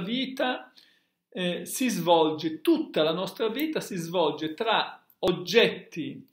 vita eh, si svolge, tutta la nostra vita si svolge tra oggetti,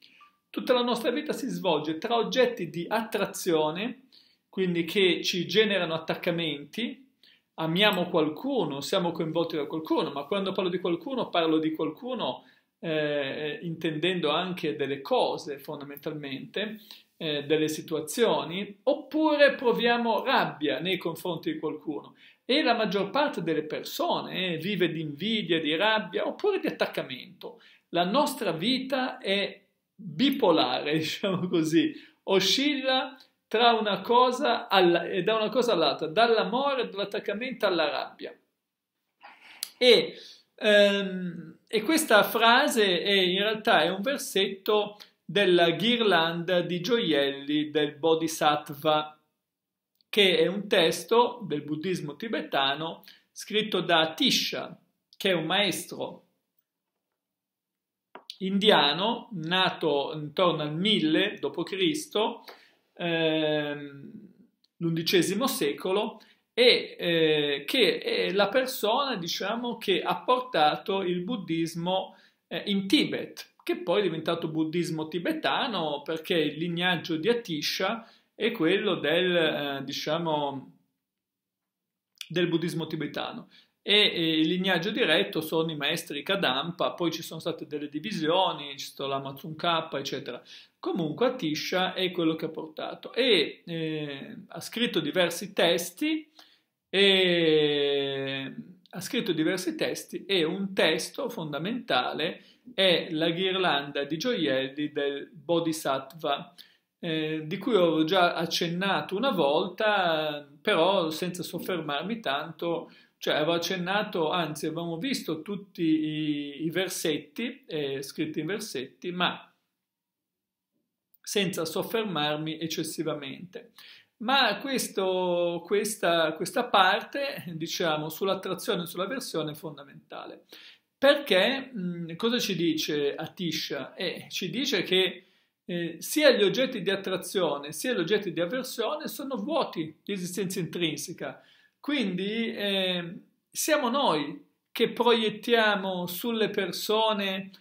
tutta la nostra vita si svolge tra oggetti di attrazione, quindi che ci generano attaccamenti, amiamo qualcuno, siamo coinvolti da qualcuno, ma quando parlo di qualcuno parlo di qualcuno eh, intendendo anche delle cose fondamentalmente, eh, delle situazioni, oppure proviamo rabbia nei confronti di qualcuno e la maggior parte delle persone eh, vive di invidia, di rabbia oppure di attaccamento. La nostra vita è bipolare, diciamo così, oscilla tra una cosa alla, eh, da una cosa all'altra, dall'amore, dall'attaccamento alla rabbia. E, ehm, e questa frase è, in realtà è un versetto della ghirlanda di gioielli del Bodhisattva che è un testo del buddismo tibetano scritto da Tisha, che è un maestro indiano nato intorno al 1000 d.C., ehm, l'undicesimo secolo, e eh, che è la persona diciamo, che ha portato il buddismo eh, in Tibet, che poi è diventato buddismo tibetano perché il lignaggio di Atisha è quello del, eh, diciamo, del buddismo tibetano. E, e il lignaggio diretto sono i maestri Kadampa, poi ci sono state delle divisioni, c'è stato l'Amazon K, eccetera. Comunque Atisha è quello che ha portato e eh, ha scritto diversi testi e ha scritto diversi testi e un testo fondamentale è la ghirlanda di gioielli del Bodhisattva. Eh, di cui avevo già accennato una volta, però senza soffermarmi tanto, cioè avevo accennato, anzi avevamo visto tutti i, i versetti, eh, scritti in versetti, ma senza soffermarmi eccessivamente. Ma questo, questa, questa parte, diciamo, sull'attrazione e sulla versione è fondamentale. Perché mh, cosa ci dice Atisha? Eh, ci dice che eh, sia gli oggetti di attrazione sia gli oggetti di avversione sono vuoti di esistenza intrinseca. Quindi eh, siamo noi che proiettiamo sulle persone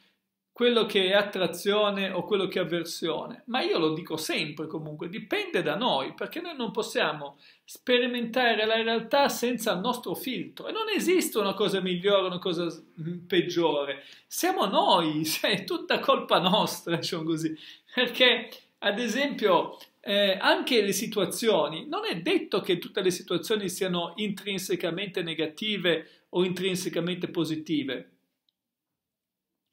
quello che è attrazione o quello che è avversione, ma io lo dico sempre comunque, dipende da noi, perché noi non possiamo sperimentare la realtà senza il nostro filtro e non esiste una cosa migliore, una cosa peggiore, siamo noi, cioè, è tutta colpa nostra, diciamo così, perché ad esempio eh, anche le situazioni, non è detto che tutte le situazioni siano intrinsecamente negative o intrinsecamente positive,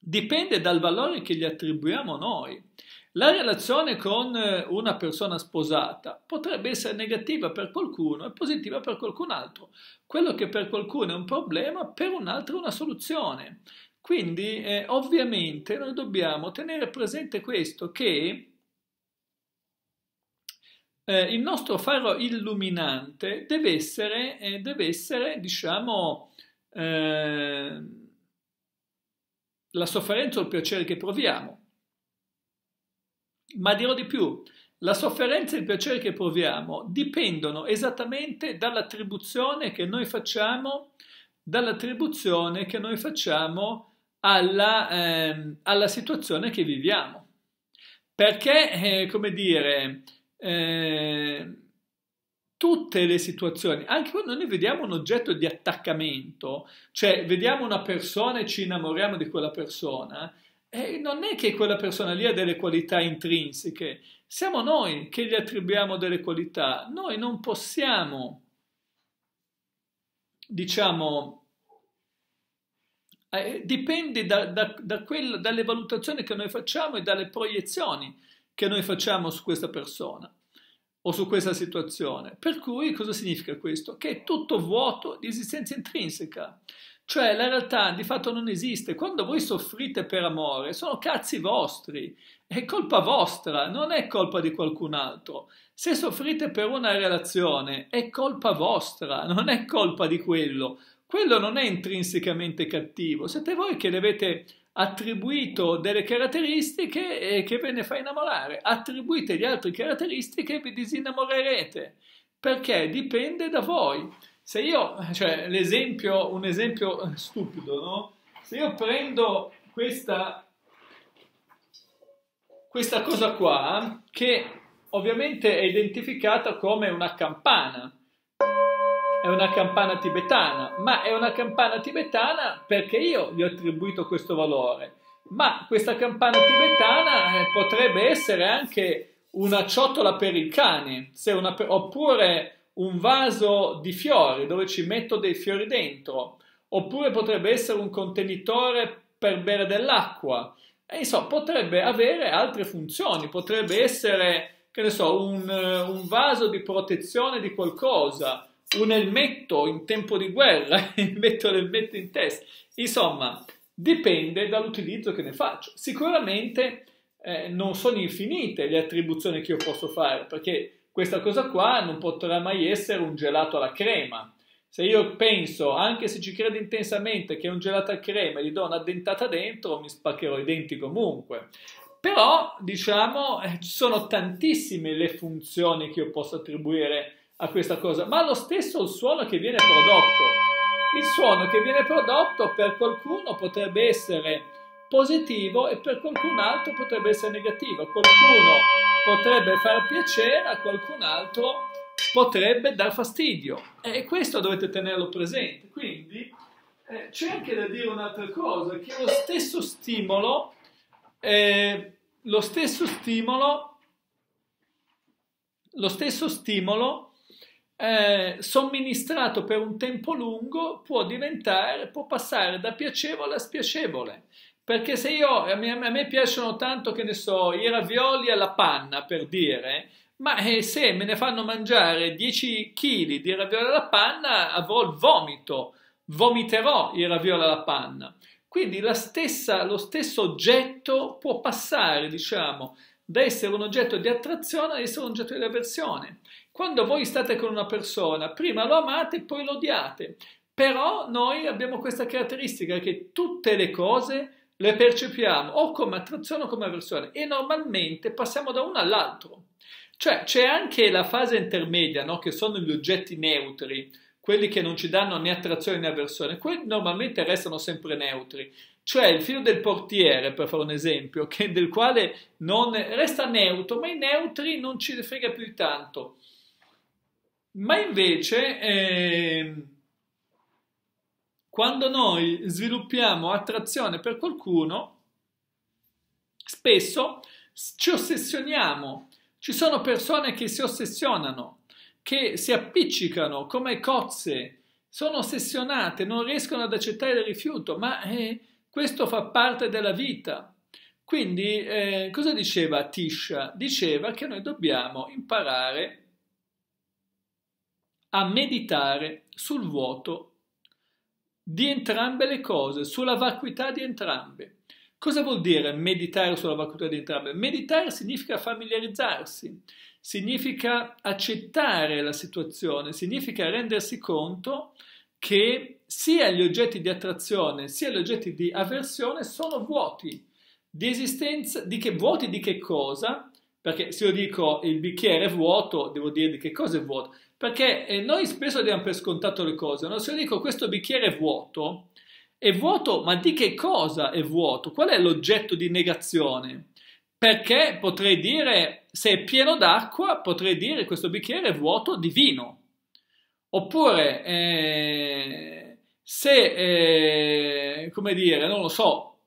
dipende dal valore che gli attribuiamo noi. La relazione con eh, una persona sposata potrebbe essere negativa per qualcuno e positiva per qualcun altro. Quello che per qualcuno è un problema, per un altro è una soluzione. Quindi eh, ovviamente noi dobbiamo tenere presente questo, che eh, il nostro faro illuminante deve essere, eh, deve essere diciamo, eh, la sofferenza o il piacere che proviamo. Ma dirò di più, la sofferenza e il piacere che proviamo dipendono esattamente dall'attribuzione che noi facciamo, dall'attribuzione che noi facciamo alla, eh, alla situazione che viviamo. Perché, eh, come dire, eh, tutte le situazioni, anche quando noi vediamo un oggetto di attaccamento, cioè vediamo una persona e ci innamoriamo di quella persona, eh, non è che quella persona lì ha delle qualità intrinseche, siamo noi che gli attribuiamo delle qualità, noi non possiamo, diciamo, eh, dipende da, da, da quella, dalle valutazioni che noi facciamo e dalle proiezioni che noi facciamo su questa persona o su questa situazione. Per cui cosa significa questo? Che è tutto vuoto di esistenza intrinseca. Cioè la realtà di fatto non esiste. Quando voi soffrite per amore sono cazzi vostri, è colpa vostra, non è colpa di qualcun altro. Se soffrite per una relazione è colpa vostra, non è colpa di quello. Quello non è intrinsecamente cattivo, siete voi che l'avete attribuito delle caratteristiche e eh, che ve ne fa innamorare, attribuitegli altre caratteristiche e vi disinnamorerete, perché dipende da voi. Se io, cioè l'esempio, un esempio stupido, no? Se io prendo questa, questa cosa qua, che ovviamente è identificata come una campana, è una campana tibetana, ma è una campana tibetana perché io gli ho attribuito questo valore. Ma questa campana tibetana eh, potrebbe essere anche una ciotola per il cane, una, oppure un vaso di fiori dove ci metto dei fiori dentro, oppure potrebbe essere un contenitore per bere dell'acqua. insomma, potrebbe avere altre funzioni, potrebbe essere, che ne so, un, eh, un vaso di protezione di qualcosa, un elmetto in tempo di guerra e metto l'elmetto in testa. Insomma, dipende dall'utilizzo che ne faccio. Sicuramente eh, non sono infinite le attribuzioni che io posso fare, perché questa cosa qua non potrà mai essere un gelato alla crema. Se io penso, anche se ci credo intensamente, che è un gelato alla crema e gli do una dentata dentro, mi spaccherò i denti comunque. Però, diciamo, eh, ci sono tantissime le funzioni che io posso attribuire a questa cosa, ma lo stesso il suono che viene prodotto. Il suono che viene prodotto per qualcuno potrebbe essere positivo e per qualcun altro potrebbe essere negativo. Qualcuno potrebbe far piacere, a qualcun altro potrebbe dar fastidio. E questo dovete tenerlo presente. Quindi eh, c'è anche da dire un'altra cosa, che lo stesso stimolo, eh, lo stesso stimolo, lo stesso stimolo eh, somministrato per un tempo lungo può diventare, può passare da piacevole a spiacevole. Perché se io, a me, a me piacciono tanto, che ne so, i ravioli alla panna, per dire, ma eh, se me ne fanno mangiare 10 kg di ravioli alla panna, avrò il vomito, vomiterò i ravioli alla panna. Quindi la stessa, lo stesso oggetto può passare, diciamo, da essere un oggetto di attrazione ad essere un oggetto di avversione. Quando voi state con una persona, prima lo amate e poi lo odiate. Però noi abbiamo questa caratteristica che tutte le cose le percepiamo o come attrazione o come avversione e normalmente passiamo da uno all'altro. Cioè c'è anche la fase intermedia, no? che sono gli oggetti neutri, quelli che non ci danno né attrazione né avversione, quelli normalmente restano sempre neutri, cioè il filo del portiere, per fare un esempio, che, del quale non, resta neutro, ma i neutri non ci frega più tanto. Ma invece, eh, quando noi sviluppiamo attrazione per qualcuno, spesso ci ossessioniamo. Ci sono persone che si ossessionano, che si appiccicano come cozze, sono ossessionate, non riescono ad accettare il rifiuto, ma... Eh, questo fa parte della vita. Quindi eh, cosa diceva Tisha? Diceva che noi dobbiamo imparare a meditare sul vuoto di entrambe le cose, sulla vacuità di entrambe. Cosa vuol dire meditare sulla vacuità di entrambe? Meditare significa familiarizzarsi, significa accettare la situazione, significa rendersi conto che sia gli oggetti di attrazione sia gli oggetti di avversione sono vuoti. Di esistenza, di che, vuoti di che cosa? Perché se io dico il bicchiere è vuoto, devo dire di che cosa è vuoto. Perché eh, noi spesso diamo per scontato le cose, no? Se io dico questo bicchiere è vuoto, è vuoto, ma di che cosa è vuoto? Qual è l'oggetto di negazione? Perché potrei dire, se è pieno d'acqua, potrei dire questo bicchiere è vuoto di vino. Oppure, eh, se, eh, come dire, non lo so,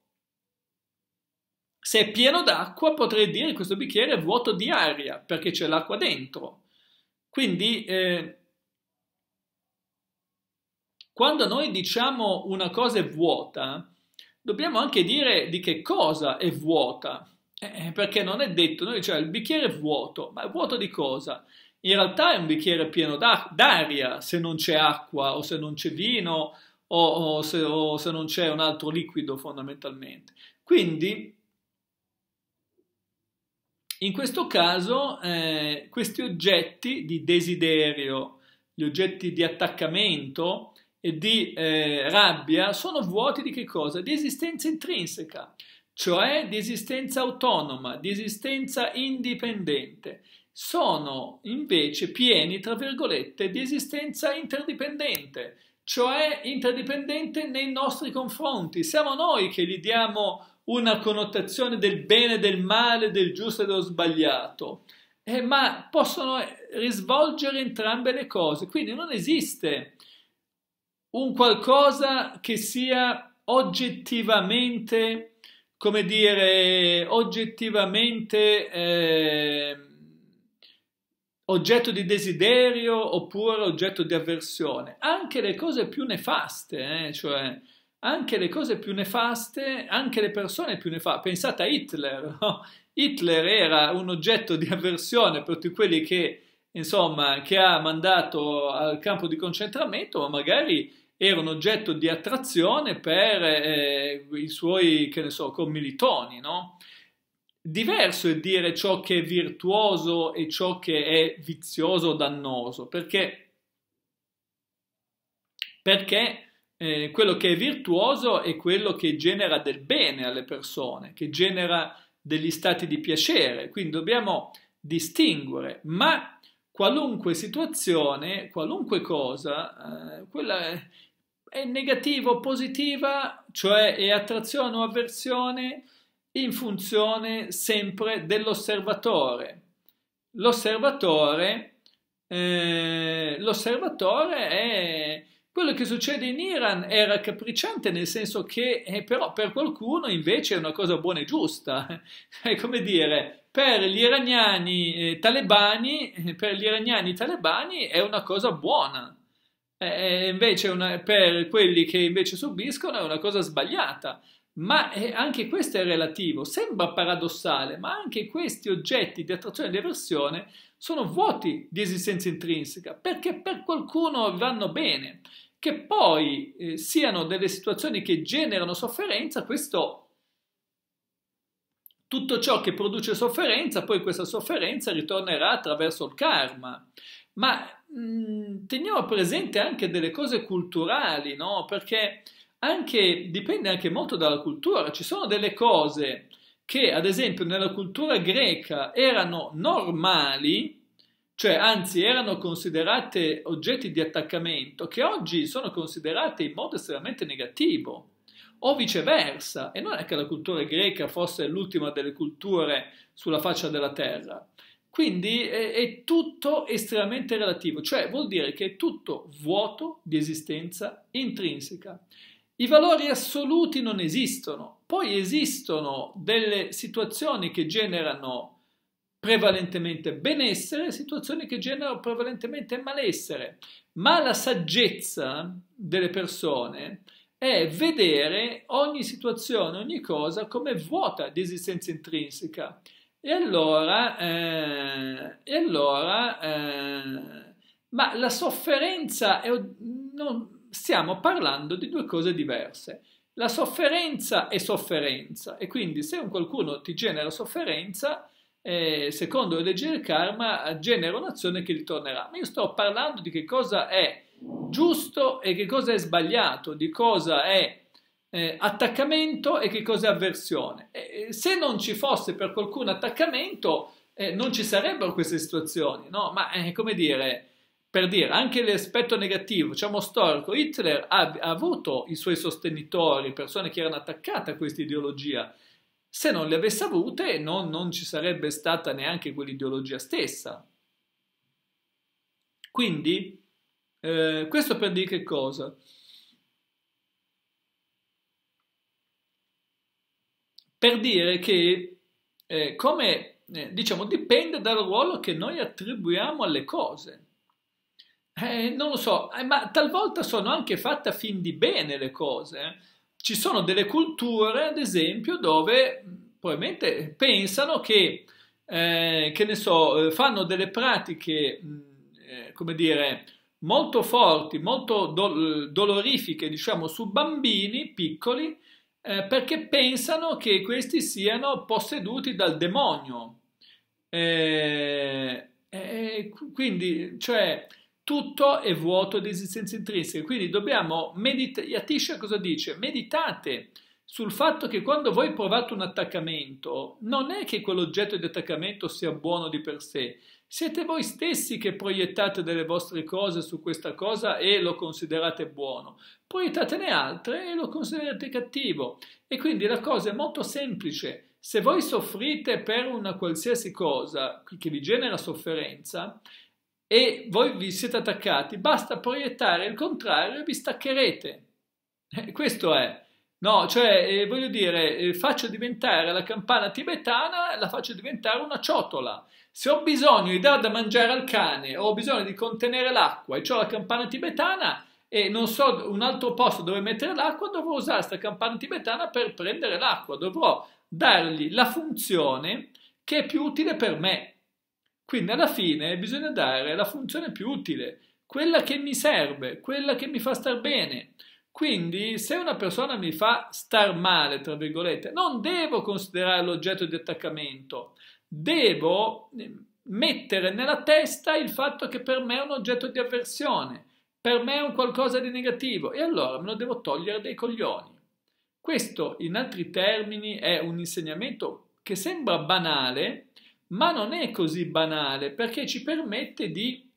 se è pieno d'acqua potrei dire che questo bicchiere è vuoto di aria perché c'è l'acqua dentro. Quindi, eh, quando noi diciamo una cosa è vuota, dobbiamo anche dire di che cosa è vuota, eh, eh perché non è detto, noi diciamo il bicchiere è vuoto, ma è vuoto di cosa? In realtà è un bicchiere pieno d'aria se non c'è acqua o se non c'è vino o, o, se, o se non c'è un altro liquido fondamentalmente. Quindi in questo caso eh, questi oggetti di desiderio, gli oggetti di attaccamento e di eh, rabbia sono vuoti di che cosa? Di esistenza intrinseca, cioè di esistenza autonoma, di esistenza indipendente. Sono invece pieni, tra virgolette, di esistenza interdipendente, cioè interdipendente nei nostri confronti. Siamo noi che gli diamo una connotazione del bene e del male, del giusto e dello sbagliato, eh, ma possono risvolgere entrambe le cose. Quindi non esiste un qualcosa che sia oggettivamente, come dire, oggettivamente... Eh, oggetto di desiderio oppure oggetto di avversione, anche le cose più nefaste, eh? cioè anche le cose più nefaste, anche le persone più nefaste. Pensate a Hitler, no? Hitler era un oggetto di avversione per tutti quelli che, insomma, che ha mandato al campo di concentramento, ma magari era un oggetto di attrazione per eh, i suoi, che ne so, commilitoni, no? Diverso è dire ciò che è virtuoso e ciò che è vizioso o dannoso, perché, perché eh, quello che è virtuoso è quello che genera del bene alle persone, che genera degli stati di piacere, quindi dobbiamo distinguere, ma qualunque situazione, qualunque cosa, eh, quella è, è negativa o positiva, cioè è attrazione o avversione, in funzione sempre dell'osservatore. L'osservatore, eh, l'osservatore è quello che succede in Iran è raccapricciante nel senso che eh, però per qualcuno invece è una cosa buona e giusta. è come dire, per gli iraniani eh, talebani, eh, per gli iraniani talebani è una cosa buona. Eh, eh, invece una, per quelli che invece subiscono è una cosa sbagliata. Ma eh, anche questo è relativo, sembra paradossale, ma anche questi oggetti di attrazione e di avversione sono vuoti di esistenza intrinseca, perché per qualcuno vanno bene. Che poi eh, siano delle situazioni che generano sofferenza, questo tutto ciò che produce sofferenza, poi questa sofferenza ritornerà attraverso il karma. Ma mh, mm, teniamo presente anche delle cose culturali, no? Perché anche, dipende anche molto dalla cultura. Ci sono delle cose che, ad esempio, nella cultura greca erano normali, cioè anzi erano considerate oggetti di attaccamento, che oggi sono considerate in modo estremamente negativo o viceversa, e non è che la cultura greca fosse l'ultima delle culture sulla faccia della terra. Quindi è, è, tutto estremamente relativo, cioè vuol dire che è tutto vuoto di esistenza intrinseca. I valori assoluti non esistono, poi esistono delle situazioni che generano prevalentemente benessere, situazioni che generano prevalentemente malessere, ma la saggezza delle persone è vedere ogni situazione, ogni cosa come vuota di esistenza intrinseca. E allora, eh, e allora eh, ma la sofferenza è... Non, stiamo parlando di due cose diverse. La sofferenza è sofferenza e quindi se un qualcuno ti genera sofferenza, eh, secondo le leggi del karma, genera un'azione che ritornerà. Ma io sto parlando di che cosa è giusto e che cosa è sbagliato, di cosa è eh, attaccamento e che cosa è avversione. E, se non ci fosse per qualcuno attaccamento, eh, non ci sarebbero queste situazioni, no? Ma eh, come dire per dire anche l'aspetto negativo, diciamo storico, Hitler ha, ha, avuto i suoi sostenitori, persone che erano attaccate a questa ideologia. Se non le avesse avute, non, non ci sarebbe stata neanche quell'ideologia stessa. Quindi, eh, questo per dire che cosa? Per dire che, eh, come eh, diciamo, dipende dal ruolo che noi attribuiamo alle cose. Eh, non lo so, eh, ma talvolta sono anche fatte fin di bene le cose. Ci sono delle culture, ad esempio, dove probabilmente pensano che, eh, che ne so, eh, fanno delle pratiche, eh, come dire, molto forti, molto do dolorifiche, diciamo, su bambini piccoli, eh, perché pensano che questi siano posseduti dal demonio. quindi, cioè tutto è vuoto di esistenza intrinseca. Quindi dobbiamo meditare. Yatisha cosa dice? Meditate sul fatto che quando voi provate un attaccamento, non è che quell'oggetto di attaccamento sia buono di per sé, siete voi stessi che proiettate delle vostre cose su questa cosa e lo considerate buono, proiettatene altre e lo considerate cattivo. E quindi la cosa è molto semplice. Se voi soffrite per una qualsiasi cosa che vi genera sofferenza, e voi vi siete attaccati, basta proiettare il contrario e vi staccherete. Eh, questo è. No, cioè, eh, voglio dire, eh, faccio diventare la campana tibetana, la faccio diventare una ciotola. Se ho bisogno di dare da mangiare al cane, ho bisogno di contenere l'acqua e ho la campana tibetana e non so un altro posto dove mettere l'acqua, dovrò usare questa campana tibetana per prendere l'acqua. Dovrò dargli la funzione che è più utile per me. Quindi alla fine bisogna dare la funzione più utile, quella che mi serve, quella che mi fa star bene. Quindi se una persona mi fa star male, tra virgolette, non devo considerare l'oggetto di attaccamento, devo ehm, mettere nella testa il fatto che per me è un oggetto di avversione, per me è un qualcosa di negativo e allora me lo devo togliere dai coglioni. Questo, in altri termini, è un insegnamento che sembra banale, ma non è così banale perché ci permette di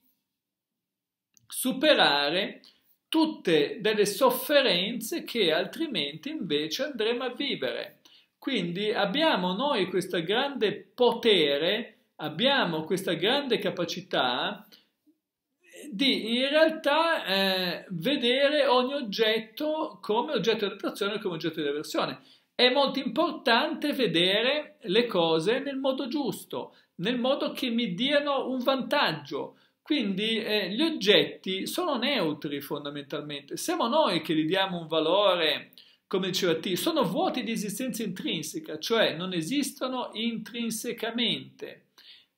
superare tutte delle sofferenze che altrimenti invece andremo a vivere. Quindi abbiamo noi questo grande potere, abbiamo questa grande capacità di in realtà eh, vedere ogni oggetto come oggetto di attrazione, come oggetto di avversione è molto importante vedere le cose nel modo giusto, nel modo che mi diano un vantaggio. Quindi eh, gli oggetti sono neutri fondamentalmente, siamo noi che gli diamo un valore, come diceva T, sono vuoti di esistenza intrinseca, cioè non esistono intrinsecamente.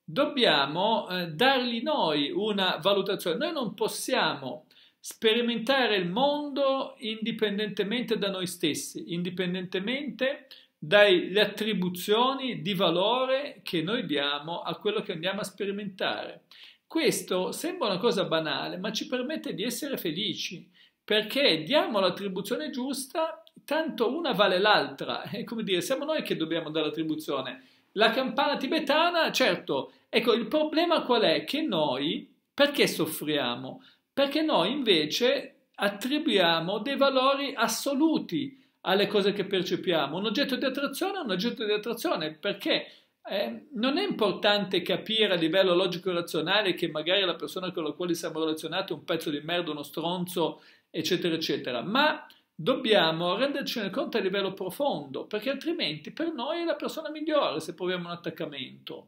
Dobbiamo eh, dargli noi una valutazione, noi non possiamo sperimentare il mondo indipendentemente da noi stessi, indipendentemente dalle attribuzioni di valore che noi diamo a quello che andiamo a sperimentare. Questo sembra una cosa banale, ma ci permette di essere felici, perché diamo l'attribuzione giusta, tanto una vale l'altra. È come dire, siamo noi che dobbiamo dare l'attribuzione. La campana tibetana, certo. Ecco, il problema qual è? Che noi, perché soffriamo? perché noi invece attribuiamo dei valori assoluti alle cose che percepiamo. Un oggetto di attrazione è un oggetto di attrazione perché eh, non è importante capire a livello logico-razionale che magari la persona con la quale siamo relazionati è un pezzo di merda, uno stronzo, eccetera, eccetera, ma dobbiamo rendercene conto a livello profondo perché altrimenti per noi è la persona migliore se proviamo un attaccamento.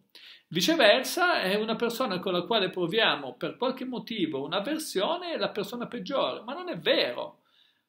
Viceversa, è una persona con la quale proviamo per qualche motivo un'avversione la persona peggiore, ma non è vero.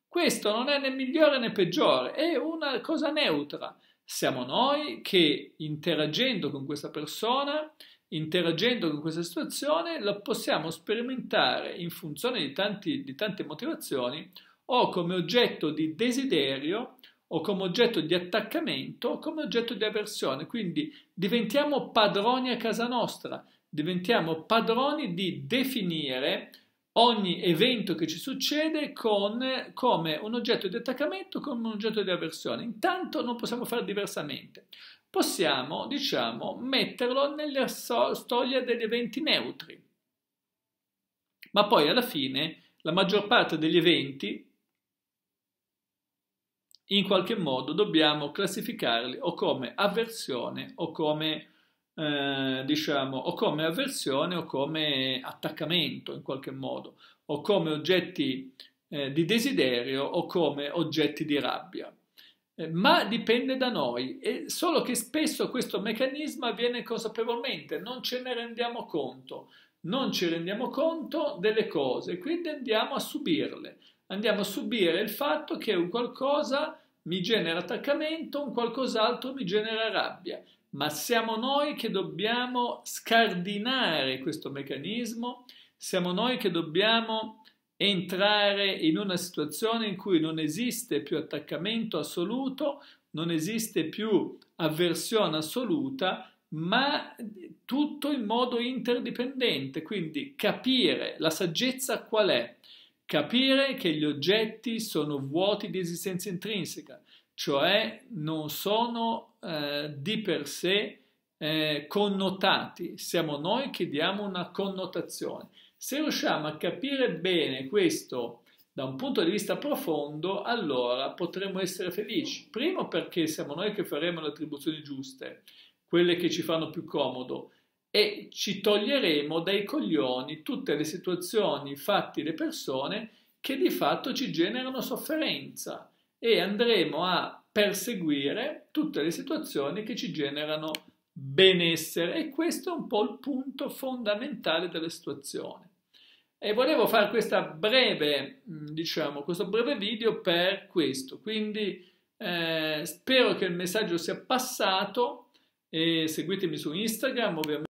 Questo non è né migliore né peggiore, è una cosa neutra. Siamo noi che interagendo con questa persona, interagendo con questa situazione, la possiamo sperimentare in funzione di, tanti, di tante motivazioni o come oggetto di desiderio o come oggetto di attaccamento o come oggetto di avversione. Quindi diventiamo padroni a casa nostra, diventiamo padroni di definire ogni evento che ci succede con, come un oggetto di attaccamento, come un oggetto di avversione. Intanto non possiamo fare diversamente. Possiamo, diciamo, metterlo nella storia degli eventi neutri. Ma poi alla fine la maggior parte degli eventi in qualche modo dobbiamo classificarli o come avversione o come, eh, diciamo, o come avversione o come attaccamento in qualche modo, o come oggetti eh, di desiderio o come oggetti di rabbia. Eh, ma dipende da noi, e solo che spesso questo meccanismo avviene consapevolmente, non ce ne rendiamo conto, non ci rendiamo conto delle cose, quindi andiamo a subirle andiamo a subire il fatto che un qualcosa mi genera attaccamento, un qualcos'altro mi genera rabbia, ma siamo noi che dobbiamo scardinare questo meccanismo, siamo noi che dobbiamo entrare in una situazione in cui non esiste più attaccamento assoluto, non esiste più avversione assoluta, ma tutto in modo interdipendente, quindi capire la saggezza qual è. Capire che gli oggetti sono vuoti di esistenza intrinseca, cioè non sono eh, di per sé eh, connotati, siamo noi che diamo una connotazione. Se riusciamo a capire bene questo da un punto di vista profondo, allora potremo essere felici. Primo perché siamo noi che faremo le attribuzioni giuste, quelle che ci fanno più comodo, e ci toglieremo dai coglioni tutte le situazioni, i fatti, le persone che di fatto ci generano sofferenza e andremo a perseguire tutte le situazioni che ci generano benessere e questo è un po' il punto fondamentale della situazione. E volevo fare questa breve, mm, diciamo, questo breve video per questo, quindi eh, spero che il messaggio sia passato e seguitemi su Instagram ovviamente.